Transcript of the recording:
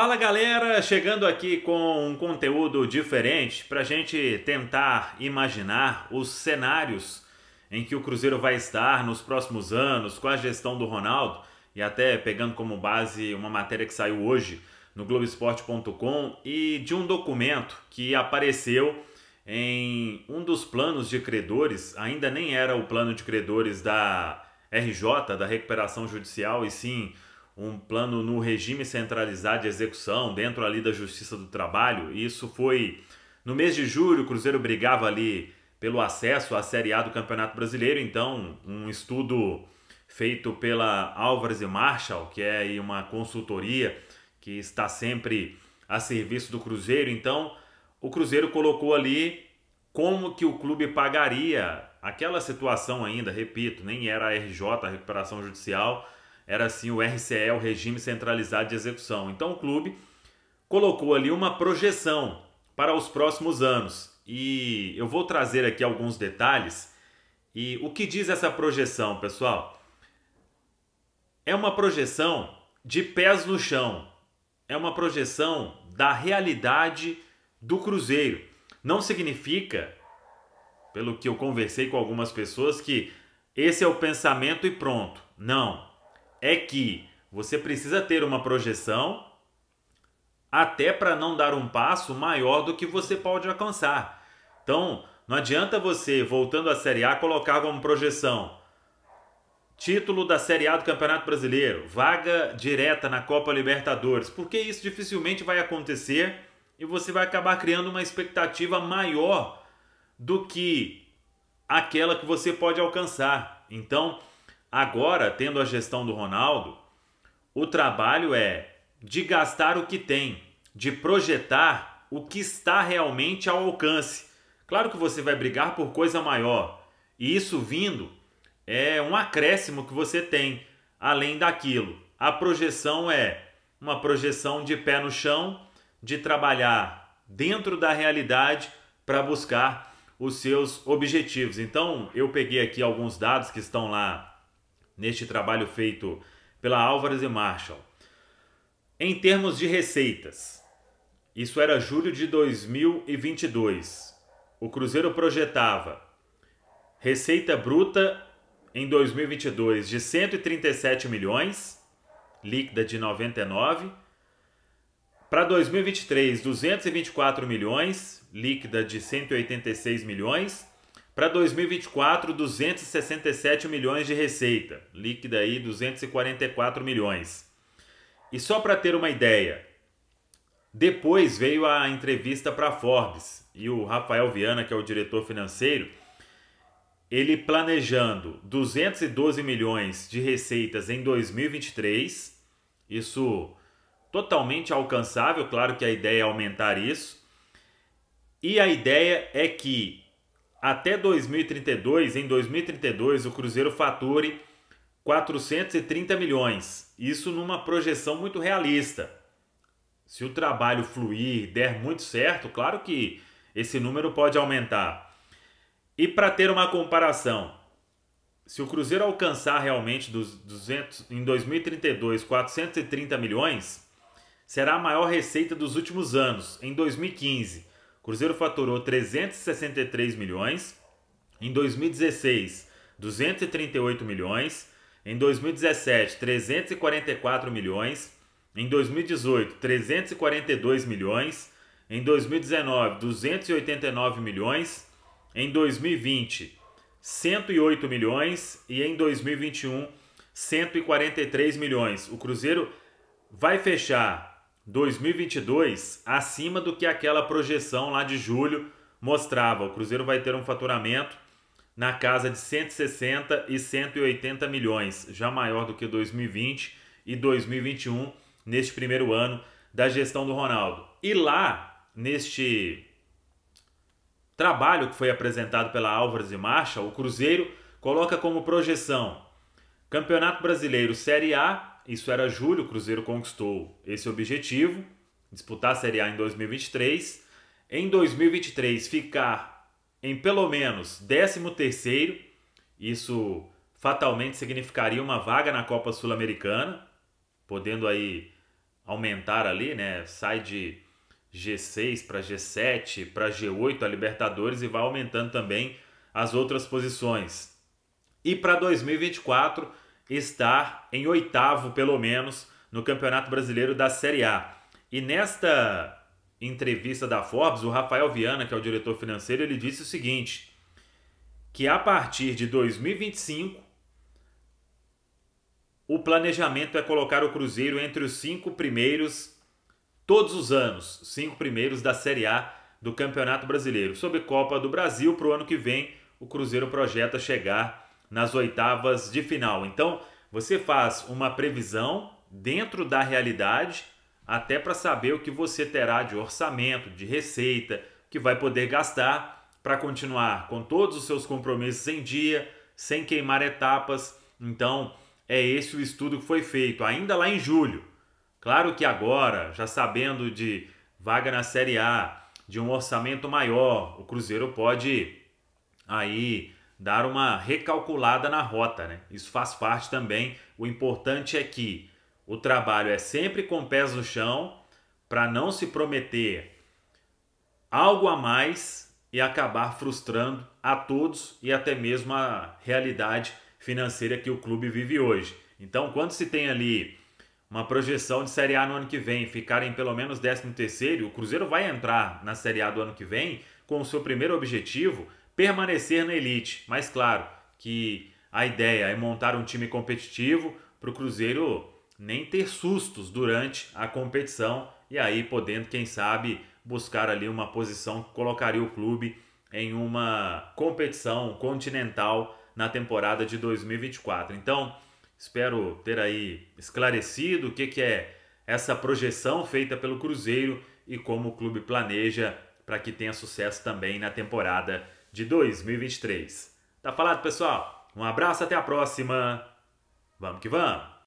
Fala galera, chegando aqui com um conteúdo diferente para a gente tentar imaginar os cenários em que o Cruzeiro vai estar nos próximos anos com a gestão do Ronaldo e até pegando como base uma matéria que saiu hoje no Globoesporte.com e de um documento que apareceu em um dos planos de credores, ainda nem era o plano de credores da RJ, da recuperação judicial, e sim um plano no regime centralizado de execução, dentro ali da Justiça do Trabalho. Isso foi no mês de julho, o Cruzeiro brigava ali pelo acesso à Série A do Campeonato Brasileiro, então um estudo feito pela Álvares e Marshall, que é uma consultoria que está sempre a serviço do Cruzeiro. Então, o Cruzeiro colocou ali como que o clube pagaria aquela situação ainda, repito, nem era a RJ, a recuperação judicial, era assim o RCE, o regime centralizado de execução. Então o clube colocou ali uma projeção para os próximos anos. E eu vou trazer aqui alguns detalhes. E o que diz essa projeção, pessoal? É uma projeção de pés no chão. É uma projeção da realidade do Cruzeiro. Não significa, pelo que eu conversei com algumas pessoas, que esse é o pensamento e pronto. Não é que você precisa ter uma projeção até para não dar um passo maior do que você pode alcançar. Então, não adianta você, voltando à Série A, colocar como projeção título da Série A do Campeonato Brasileiro, vaga direta na Copa Libertadores, porque isso dificilmente vai acontecer e você vai acabar criando uma expectativa maior do que aquela que você pode alcançar. Então, Agora, tendo a gestão do Ronaldo, o trabalho é de gastar o que tem, de projetar o que está realmente ao alcance. Claro que você vai brigar por coisa maior, e isso vindo é um acréscimo que você tem além daquilo. A projeção é uma projeção de pé no chão, de trabalhar dentro da realidade para buscar os seus objetivos. Então, eu peguei aqui alguns dados que estão lá neste trabalho feito pela Álvares e Marshall. Em termos de receitas, isso era julho de 2022. O Cruzeiro projetava receita bruta em 2022 de 137 milhões, líquida de 99. Para 2023, 224 milhões, líquida de 186 milhões para 2024, 267 milhões de receita, líquida aí 244 milhões. E só para ter uma ideia, depois veio a entrevista para Forbes e o Rafael Viana, que é o diretor financeiro, ele planejando 212 milhões de receitas em 2023, isso totalmente alcançável, claro que a ideia é aumentar isso. E a ideia é que até 2032, em 2032, o Cruzeiro fature 430 milhões. Isso numa projeção muito realista. Se o trabalho fluir, der muito certo, claro que esse número pode aumentar. E para ter uma comparação, se o Cruzeiro alcançar realmente dos 200, em 2032 430 milhões, será a maior receita dos últimos anos, em 2015 Cruzeiro faturou 363 milhões, em 2016, 238 milhões, em 2017, 344 milhões, em 2018, 342 milhões, em 2019, 289 milhões, em 2020, 108 milhões e em 2021, 143 milhões. O Cruzeiro vai fechar 2022 acima do que aquela projeção lá de julho mostrava. O Cruzeiro vai ter um faturamento na casa de 160 e 180 milhões, já maior do que 2020 e 2021 neste primeiro ano da gestão do Ronaldo. E lá, neste trabalho que foi apresentado pela Álvares e Marcha, o Cruzeiro coloca como projeção Campeonato Brasileiro Série A isso era julho, o Cruzeiro conquistou esse objetivo, disputar a Série A em 2023. Em 2023 ficar em pelo menos 13º, isso fatalmente significaria uma vaga na Copa Sul-Americana, podendo aí aumentar ali, né? Sai de G6 para G7, para G8 a Libertadores e vai aumentando também as outras posições. E para 2024 estar em oitavo, pelo menos, no Campeonato Brasileiro da Série A. E nesta entrevista da Forbes, o Rafael Viana, que é o diretor financeiro, ele disse o seguinte: que a partir de 2025 o planejamento é colocar o Cruzeiro entre os cinco primeiros todos os anos, cinco primeiros da Série A do Campeonato Brasileiro. Sob Copa do Brasil, para o ano que vem, o Cruzeiro projeta chegar nas oitavas de final. Então, você faz uma previsão dentro da realidade, até para saber o que você terá de orçamento, de receita, que vai poder gastar para continuar com todos os seus compromissos em dia, sem queimar etapas. Então, é esse o estudo que foi feito ainda lá em julho. Claro que agora, já sabendo de vaga na Série A, de um orçamento maior, o Cruzeiro pode aí dar uma recalculada na rota, né? Isso faz parte também. O importante é que o trabalho é sempre com pés no chão para não se prometer algo a mais e acabar frustrando a todos e até mesmo a realidade financeira que o clube vive hoje. Então, quando se tem ali uma projeção de Série A no ano que vem, ficarem pelo menos 13 terceiro, o Cruzeiro vai entrar na Série A do ano que vem com o seu primeiro objetivo permanecer na elite. Mas claro que a ideia é montar um time competitivo para o Cruzeiro nem ter sustos durante a competição e aí podendo, quem sabe, buscar ali uma posição que colocaria o clube em uma competição continental na temporada de 2024. Então, espero ter aí esclarecido o que, que é essa projeção feita pelo Cruzeiro e como o clube planeja para que tenha sucesso também na temporada de 2023. Tá falado, pessoal? Um abraço, até a próxima. Vamos que vamos!